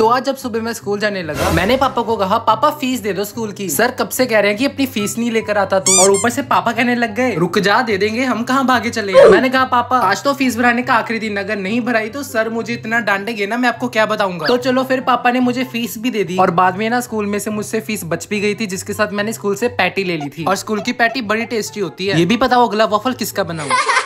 तो आज जब सुबह मैं स्कूल जाने लगा मैंने पापा को कहा पापा फीस दे दो स्कूल की सर कब से कह रहे हैं कि अपनी फीस नहीं लेकर आता तू और ऊपर से पापा कहने लग गए रुक जा दे देंगे हम कहाँ भागे चले तो मैंने कहा पापा आज तो फीस भराने का आखिरी दिन अगर नहीं भराई तो सर मुझे इतना डांटेंगे ना मैं आपको क्या बताऊंगा तो चलो फिर पापा ने मुझे फीस भी दे दी और बाद में ना स्कूल में से मुझसे फीस बच भी गई थी जिसके साथ मैंने स्कूल से पैटी ले ली थी और स्कूल की पैटी बड़ी टेस्टी होती है ये भी पता वो अगला वफल किसका बना हुआ